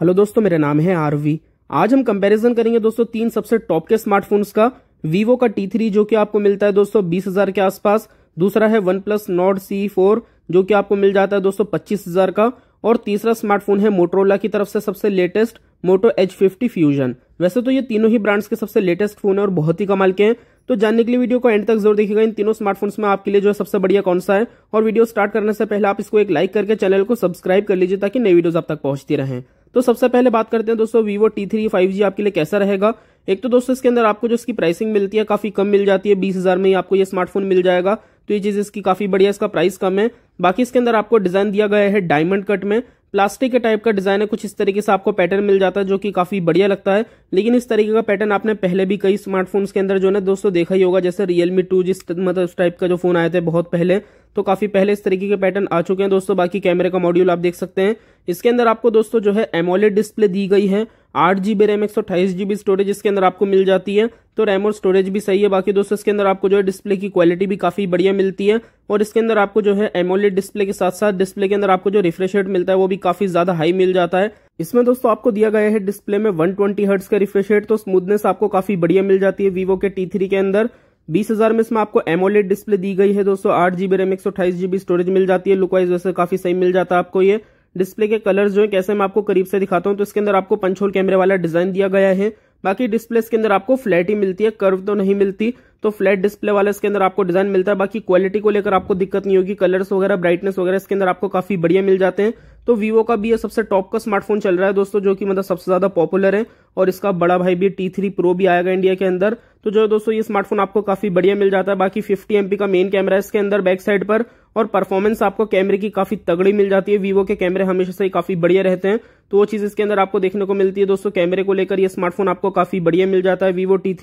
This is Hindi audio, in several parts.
हेलो दोस्तों मेरा नाम है आरवी आज हम कंपैरिजन करेंगे दोस्तों तीन सबसे टॉप के स्मार्टफोन्स का वीवो का टी थ्री जो कि आपको मिलता है दोस्तों बीस हजार के आसपास दूसरा है OnePlus Nord C four जो कि आपको मिल जाता है दोस्तों पच्चीस हजार का और तीसरा स्मार्टफोन है मोटरोला की तरफ से सबसे latest Moto Edge fifty fusion वैसे तो ये तीनों ही ब्रांड्स के सबसे लेटेस्ट फोन है और बहुत ही कमाल के हैं तो जानने के लिए वीडियो को एंड तक जरूर देखिएगा इन तीनों स्मार्टफोन्स में आपके लिए जो है सबसे बढ़िया कौन सा है और वीडियो स्टार्ट करने से पहले आप इसको एक लाइक करके चैनल को सब्सक्राइब कर लीजिए ताकि नई वीडियोज आप तक पहुंचती रहें तो सबसे पहले बात करते हैं दोस्तों Vivo T three five G आपके लिए कैसा रहेगा एक तो दोस्तों इसके अंदर आपको जो इसकी प्राइसिंग मिलती है काफी कम मिल जाती है बीस हजार में ही आपको ये स्मार्टफोन मिल जाएगा तो ये चीज इसकी काफी बढ़िया इसका प्राइस कम है बाकी इसके अंदर आपको डिजाइन दिया गया है डायमंड कट में प्लास्टिक के टाइप का डिजाइन है कुछ इस तरीके से आपको पैटर्न मिल जाता है जो कि काफी बढ़िया लगता है लेकिन इस तरीके का पैटर्न आपने पहले भी कई स्मार्टफोन्स के अंदर जो है दोस्तों देखा ही होगा जैसे रियलमी टू जिस मतलब उस टाइप का जो फोन आए थे बहुत पहले तो काफ़ी पहले इस तरीके के पैटर्न आ चुके हैं दोस्तों बाकी कैमरे का मॉड्यूल आप देख सकते हैं इसके अंदर आपको दोस्तों जो है एमोलेड डिस्प्ले दी गई है आठ जी बी रैम एक स्टोरेज इसके अंदर आपको मिल जाती है तो रैम और स्टोरेज भी सही है बाकी दोस्तों इसके अंदर आपको जो है डिस्प्ले की क्वालिटी भी काफ़ी बढ़िया मिलती है और इसके अंदर आपको जो है एमोलेड डिस्प्ले के साथ साथ डिस्प्ले के अंदर आपको जो रिफ्रेश रेट मिलता है वो भी काफ़ी ज़्यादा हाई मिल जाता है इसमें दोस्तों आपको दिया गया है डिस्प्ले में 120 हर्ट्स का रिफ्रेश रेट तो स्मूथनेस आपको काफ़ी बढ़िया मिल जाती है वीवो के टी के अंदर बीस हजार में इसमें आपको एमोलेड डिस्प्ले दी गई है दोस्तों आठ जीबी रैम एक सौ अठाईस जीबी स्टोरेज मिल जाती है लुकवाइज वैसे काफी सही मिल जाता है आपको ये डिस्प्ले के कलर्स जो है कैसे मैं आपको करीब से दिखाता हूँ तो इसके अंदर आपको पंचोल कैमरे वाला डिजाइन दिया गया है बाकी डिस्प्ले इसके अंदर आपको फ्लैट ही मिलती है कर्व तो नहीं मिलती तो फ्लैट डिस्प्ले वाले इसके अंदर आपको डिजाइन मिलता है बाकी क्वालिटी को लेकर आपको दिक्कत नहीं होगी कलर्स वगैरह ब्राइटनेस वगैरह इसके अंदर आपको काफी बढ़िया मिल जाते हैं तो वीवो का भी ये सबसे टॉप का स्मार्टफोन चल रहा है दोस्तों जो कि मतलब सबसे ज्यादा पॉपुलर है और इसका बड़ा भाई भी टी थ्री प्रो भी आएगा इंडिया के अंदर तो जो दोस्तों ये स्मार्टफोन आपको काफी बढ़िया मिल जाता है बाकी फिफ्टी एमपी का मेन कैमरा है इसके अंदर बैक साइड पर और परफॉर्मेंस आपको कैमरे की काफी तगड़ी मिल जाती है वीवो के कैमरे हमेशा से काफी बढ़िया रहते हैं तो वो चीज इसके अंदर आपको देखने को मिलती है दोस्तों कैमरे को लेकर ये स्मार्टफोन आपको काफी बढ़िया मिल जाता है वीवो टी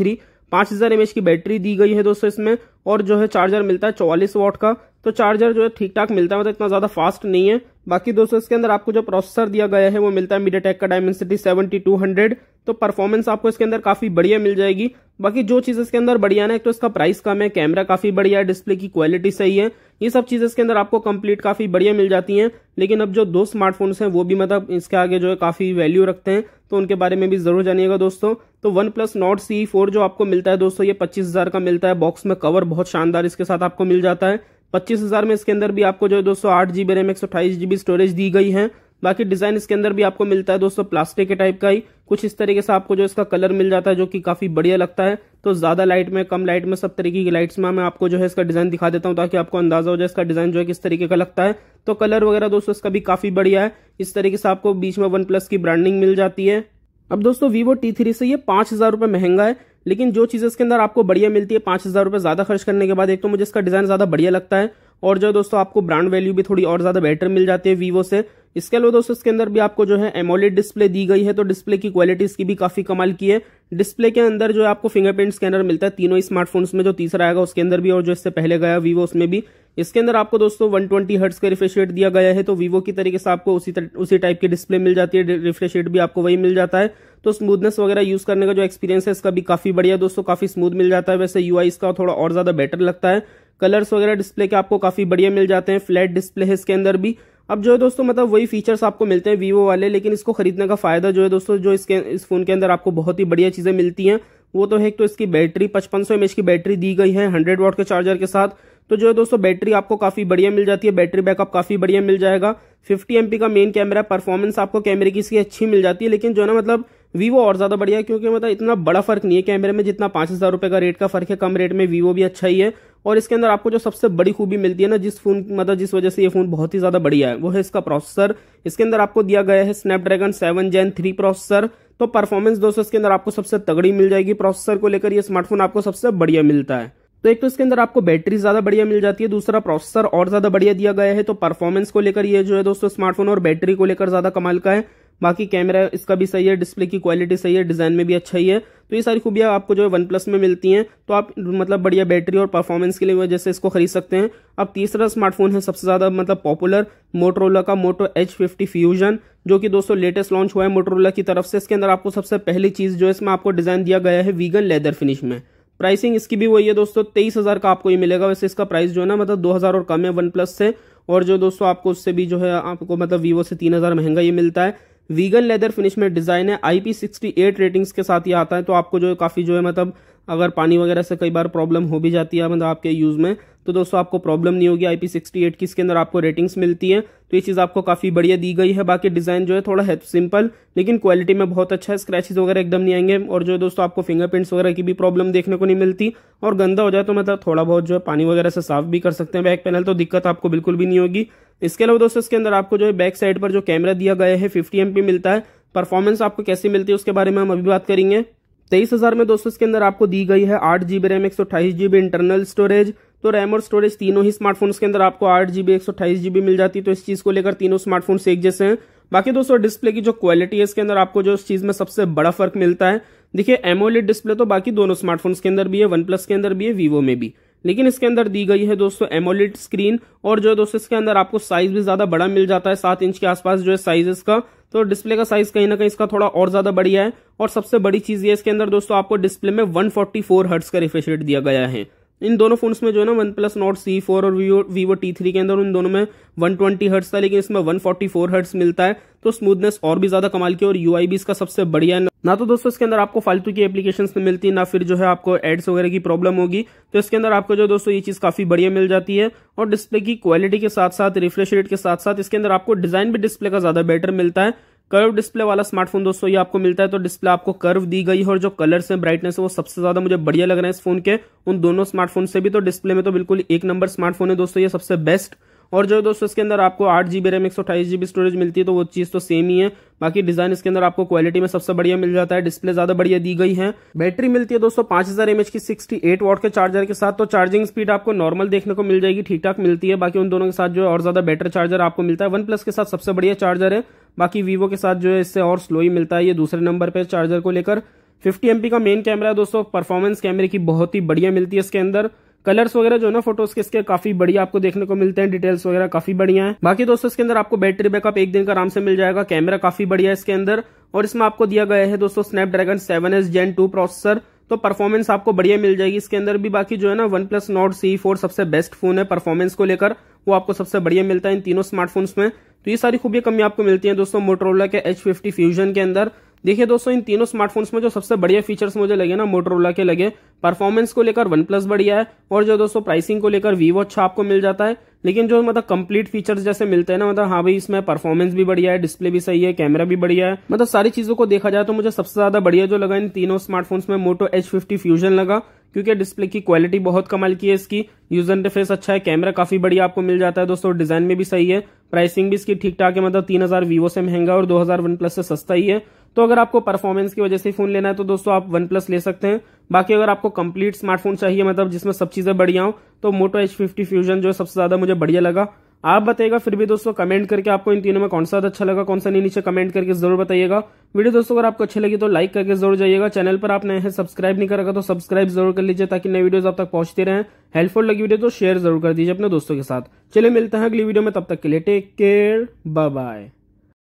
पांच हजार एमएच की बैटरी दी गई है दोस्तों इसमें और जो है चार्जर मिलता है चौवालीस वॉट का तो चार्जर जो है ठीक ठाक मिलता है मतलब इतना ज्यादा फास्ट नहीं है बाकी दोस्तों इसके अंदर आपको जो प्रोसेसर दिया गया है वो मिलता है मीडिया का डायमेंसिटी सिटी तो परफॉर्मेंस आपको इसके अंदर काफी बढ़िया मिल जाएगी बाकी जो चीज इसके अंदर बढ़िया ना एक तो इसका प्राइस कम है कैमरा काफी बढ़िया है डिस्प्ले की क्वालिटी सही है ये सब चीज़ें इसके अंदर आपको कंप्लीट काफ़ी बढ़िया मिल जाती हैं लेकिन अब जो दो स्मार्टफोन्स हैं वो भी मतलब इसके आगे जो है काफ़ी वैल्यू रखते हैं तो उनके बारे में भी ज़रूर जानिएगा दोस्तों तो OnePlus Nord C four जो आपको मिलता है दोस्तों ये पच्चीस हज़ार का मिलता है बॉक्स में कवर बहुत शानदार इसके साथ आपको मिल जाता है पच्चीस हज़ार में इसके अंदर भी आपको जो है दोस्तों आठ जी बी रैम एक सौ अठाईस जी बी स्टोरेज दी गई है बाकी डिजाइन इसके अंदर भी आपको मिलता है दोस्तों प्लास्टिक के टाइप का ही कुछ इस तरीके से आपको जो इसका कलर मिल जाता है जो कि काफी बढ़िया लगता है तो ज़्यादा लाइट में कम लाइट में सब तरीके की लाइट्स में मैं आपको जो है इसका डिज़ाइन दिखा देता हूँ ताकि आपको अंदाज़ा हो जाए इसका डिज़ाइन जो है किस तरीके का लगता है तो कलर वगैरह दोस्तों इसका भी काफ़ी बढ़िया है इस तरीके से आपको बीच में वन प्लस की ब्रांडिंग मिल जाती है अब दोस्तों वीवो टी थ्री से ये पाँच हज़ार रुपये महंगा है लेकिन जो चीज़ इसके अंदर आपको बढ़िया मिलती है पाँच हज़ार रुपये ज़्यादा खर्च करने के बाद एक तो मुझे इसका डिज़ाइन ज़्यादा बढ़िया लगता है और जो दोस्तों आपको ब्रांड वैल्यू भी थोड़ी और ज़्यादा बेटर मिल जाती है वीवो से इसके अलावा दोस्तों इसके अंदर भी आपको जो है एमोलेड डिस्प्ले दी गई है तो डिस्प्ले की क्वालिटी इसकी भी काफी कमाल की है डिस्प्ले के अंदर जो है आपको फिंगरप्रिंट स्कैनर मिलता है तीनों स्मार्टफोन्स में जो तीसरा आएगा उसके अंदर भी और जो इससे पहले गया वीवो उसमें भी इसके अंदर आपको दोस्तों वन ट्वेंटी हर्ट्स का रिफ्रेश रेट दिया गया है तो वीवो की तरीके से आपको उसी तर, उसी टाइप की डिस्प्ले मिल जाती है रिफ्रेश रेट भी आपको वही मिल जाता है तो स्मूथनेस वगैरह यूज करने का जो एक्सपीरियंस है इसका भी काफी बढ़िया दोस्तों काफी स्मूथ मिल जाता है वैसे यूआई इसका थोड़ा और ज्यादा बेटर लगता है कलर्स वगैरह डिस्प्ले के आपको काफी बढ़िया मिल जाते हैं फ्लैट डिस्प्ले है इसके अंदर भी अब जो है दोस्तों मतलब वही फीचर्स आपको मिलते हैं वीवो वाले लेकिन इसको खरीदने का फायदा जो है दोस्तों जो इसके इस फोन के अंदर आपको बहुत ही बढ़िया चीजें मिलती हैं वो तो है तो इसकी बैटरी पचपन सौ की बैटरी दी गई है हंड्रेड वॉट के चार्जर के साथ तो जो है दोस्तों बैटरी आपको काफी बढ़िया मिल जाती है बैटरी बैकअप काफी बढ़िया मिल जाएगा फिफ्टी एम का मेन कैमरा परफॉर्मेंस आपको कैमरे की इसकी अच्छी मिल जाती है लेकिन जो है ना मतलब वीवो और ज्यादा बढ़िया है क्योंकि मतलब इतना बड़ा फर्क नहीं है कैमरे में जितना पांच हजार रुपए का रेट का फर्क है कम रेट में वीवो भी अच्छा ही है और इसके अंदर आपको जो सबसे बड़ी खूबी मिलती है ना जिस फोन मतलब जिस वजह से ये फोन बहुत ही ज्यादा बढ़िया है वो है इसका प्रोसेसर इसके अंदर आपको दिया गया है Snapdragon seven gen three processor तो परफॉर्मेंस दोस्तों इसके अंदर आपको सबसे तगड़ी मिल जाएगी प्रोसेसर को लेकर ये स्मार्टफोन आपको सबसे बढ़िया मिलता है तो एक तो इसके अंदर आपको बैटरी ज्यादा बढ़िया मिल जाती है दूसरा प्रोसेसर और ज्यादा बढ़िया दिया गया है तो परफॉर्मेंस को लेकर ये जो है दोस्तों स्मार्टफोन और बैटरी को लेकर ज्यादा कमाल का है बाकी कैमरा इसका भी सही है डिस्प्ले की क्वालिटी सही है डिज़ाइन में भी अच्छा ही है तो ये सारी खूबियां आपको जो है वन प्लस में मिलती हैं तो आप मतलब बढ़िया बैटरी और परफॉर्मेंस के लिए वजह से इसको खरीद सकते हैं अब तीसरा स्मार्टफोन है सबसे ज़्यादा मतलब पॉपुलर मोटरोला का मोटो एच फिफ्टी फ्यूजन जो कि दोस्तों लेटेस्ट लॉन्च हुआ है मोटरोला की तरफ से इसके अंदर आपको सबसे पहली चीज़ जो है इसमें आपको डिज़ाइन दिया गया है वीगन लेदर फिनिश में प्राइसिंग इसकी भी वही है दोस्तों तेईस हज़ार का आपको ये मिलेगा वैसे इसका प्राइस जो है ना मतलब दो हज़ार और कम है वन प्लस से और जो दोस्तों आपको उससे भी जो है आपको मतलब वीवो से तीन हज़ार महंगा ये मिलता है वीगन लेदर फिनिश में डिजाइन है आईपी सिक्सटी एट रेटिंग्स के साथ ये आता है तो आपको जो है काफी जो है मतलब अगर पानी वगैरह से कई बार प्रॉब्लम हो भी जाती है मतलब आपके यूज़ में तो दोस्तों आपको प्रॉब्लम नहीं होगी आई पी सिक्सटी एट की इसके अंदर आपको रेटिंग्स मिलती है तो ये चीज़ आपको काफ़ी बढ़िया दी गई है बाकी डिज़ाइन जो है थोड़ा है सिंपल तो लेकिन क्वालिटी में बहुत अच्छा है स्क्रैचेज वगैरह एकदम नहीं आएंगे और जो दोस्तों आपको फिंगरप्रिंट्स वगैरह की भी प्रॉब्लम देखने को नहीं मिलती और गंदा हो जाए तो मतलब थोड़ा बहुत जो है पानी वगैरह से साफ भी कर सकते हैं बैक पैनल तो दिक्कत आपको बिल्कुल भी नहीं होगी इसके अलावा दोस्तों इसके अंदर आपको जो है बैक साइड पर जो कैमरा दिया गया है फिफ्टी एम मिलता है परफॉर्मेंस आपको कैसे मिलती है उसके बारे में हम अभी बात करेंगे तेईस हजार में दोस्तों इसके अंदर आपको दी गई है आठ जीबी रैम एक सौ अट्ठाईस जीबी इंटरनल स्टोरेज तो रैम और स्टोरेज तीनों ही स्मार्टफोन्स के अंदर आपको आठ जीबी एक सौ अट्ठाईस जीबी मिल जाती है तो इस चीज को लेकर तीनों स्मार्टफोन एक जैसे हैं बाकी दोस्तों डिस्प्ले की जो क्वालिटी है इसके अंदर आपको जो इस चीज में सबसे बड़ा फर्क मिलता है देखिए एमोलेड डिस्प्ले तो बाकी दोनों स्मार्टफोन्स के अंदर भी है वन प्लस के अंदर भी है वीवो में भी लेकिन इसके अंदर दी गई है दोस्तों एमोलिड स्क्रीन और जो है दोस्तों इसके अंदर आपको साइज भी ज्यादा बड़ा मिल जाता है सात इंच के आसपास जो है साइज इसका तो डिस्प्ले का साइज कहीं ना कहीं इसका थोड़ा और ज्यादा बढ़िया है और सबसे बड़ी चीज ये इसके अंदर दोस्तों आपको डिस्प्ले में 144 हर्ट्स का रिफ्रेश रेट दिया गया है इन दोनों फोन में जो है ना OnePlus Nord C four और वीवो वीवो टी थ्री के अंदर उन दोनों में वन ट्वेंटी हर्ट्स था लेकिन इसमें वन फोर्टी फोर हर्ट्स मिलता है तो स्मूथनेस और भी ज्यादा कमाल की और यू भी इसका सबसे बढ़िया है ना तो दोस्तों इसके अंदर आपको फालतू की एप्लीकेशन मिलती है ना फिर जो है आपको एड्स वगैरह की प्रॉब्लम होगी तो इसके अंदर आपको जो दोस्तों ये चीज काफी बढ़िया मिल जाती है और डिस्प्ले की क्वालिटी के साथ साथ रिफ्रेश रेट के साथ साथ इसके अंदर आपको डिजाइन भी डिस्प्ले का ज्यादा बेटर मिलता है कर्व डिस्प्ले वाला स्मार्टफोन दोस्तों ये आपको मिलता है तो डिस्प्ले आपको कर्व दी गई है और जो कलर्स हैं ब्राइटनेस है वो सबसे ज्यादा मुझे बढ़िया लग रहा है इस फोन के उन दोनों स्मार्टफोन से भी तो डिस्प्ले में तो बिल्कुल एक नंबर स्मार्टफोन है दोस्तों ये सबसे बेस्ट और जो दोस्तों इसके अंदर आपको आठ जीबी रैम एक सौ अट्ठाईस जीबी स्टोरेज मिलती है तो वो चीज़ तो सेम ही है बाकी डिजाइन इसके अंदर आपको क्वालिटी में सबसे बढ़िया मिल जाता है डिस्प्ले ज्यादा बढ़िया दी गई है बैटरी मिलती है दोस्तों पांच हजार एमएच की सिक्सटी एट वॉट के चार्जर के साथ तो चार्जिंग स्पीड आपको नॉर्मल देखने को मिल जाएगी ठीक ठाक मिलती है बाकी उन दोनों के साथ जो है और ज्यादा बेटर चार्जर आपको मिलता है वन प्लस के साथ सबसे बढ़िया चार्जर है बाकी वीवो के साथ जो है इससे और स्लो ही मिलता है ये दूसरे नंबर पर चार्जर को लेकर फिफ्टी एमपी का मेन कैमरा है दोस्तों परफॉर्मेंस कैमरे की बहुत ही बढ़िया मिलती है इसके अंदर कलर्स वगैरह जो है ना फोटोज के इसके काफी बढ़िया आपको देखने को मिलते हैं डिटेल्स वगैरह काफी बढ़िया है बाकी दोस्तों इसके अंदर आपको बैटरी बैकअप एक दिन का आराम से मिल जाएगा कैमरा काफी बढ़िया है इसके अंदर और इसमें आपको दिया गया है दोस्तों Snapdragon seven S gen two processor तो परफॉर्मेंस आपको बढ़िया मिल जाएगी इसके अंदर भी बाकी जो है ना OnePlus Nord C four सबसे बेस्ट फोन है परफॉर्मेंस को लेकर वो आपको सबसे बढ़िया मिलता है इन तीनों स्मार्टफोन्स में तो ये सारी खूबियां कमी आपको मिलती है दोस्तों मोटरोला के एच फिफ्टी फ्यूजन के अंदर देखिए दोस्तों इन तीनों स्मार्टफोन्स में जो सबसे बढ़िया फीचर्स मुझे लगे ना मोटरोला के लगे परफॉर्मेंस को लेकर वन प्लस बढ़िया है और जो दोस्तों प्राइसिंग को लेकर वीवो अच्छा आपको मिल जाता है लेकिन जो मतलब कंप्लीट फीचर्स जैसे मिलते हैं ना मतलब हाँ भाई इसमें परफॉर्मेंस भी बढ़िया है डिस्प्ले भी सही है कैमरा भी बढ़िया है मतलब सारी चीजों को देखा जाए तो मुझे सबसे ज्यादा बढ़िया जो लगा इन तीनों स्मार्टफोन्स में मोटो एच फिफ्टी फ्यूजन लगा क्योंकि डिस्प्ले की क्वालिटी बहुत कमाल की है इसकी यूजर इंटरफेस अच्छा है कैमरा काफी बढ़िया आपको मिल जाता है दोस्तों डिजाइन में भी सही है प्राइसिंग भी इसकी ठीक ठाक है मतलब तीन हजार वीवो से महंगा और दो हजार वन प्लस से सस्ता ही है तो अगर आपको परफॉर्मेंस की वजह से फोन लेना है तो दोस्तों आप वन प्लस ले सकते हैं बाकी अगर आपको कंप्लीट स्मार्टफोन चाहिए मतलब जिसमें सब चीजें बढ़िया हो तो मोटो एच फिफ्टी फ्यूजन जो है सबसे ज्यादा मुझे बढ़िया लगा आप बताइएगा फिर भी दोस्तों कमेंट करके आपको इन तीनों में कौन सा अच्छा लगा कौन सा नहीं नीचे कमेंट करके जरूर बताइएगा वीडियो दोस्तों अगर आपको अच्छी लगी तो लाइक करके जरूर जाइएगा चैनल पर आप नए हैं सब्सक्राइब नहीं करेगा तो सब्सक्राइब जरूर कर लीजिए ताकि नए वीडियोस आप तक पहुंचते रहें हेल्पफुल लगी वीडियो तो शेयर जरूर कर दीजिए अपने दोस्तों के साथ चलिए मिलते हैं अगली वीडियो में तब तक के लिए टेक केयर बाय बाय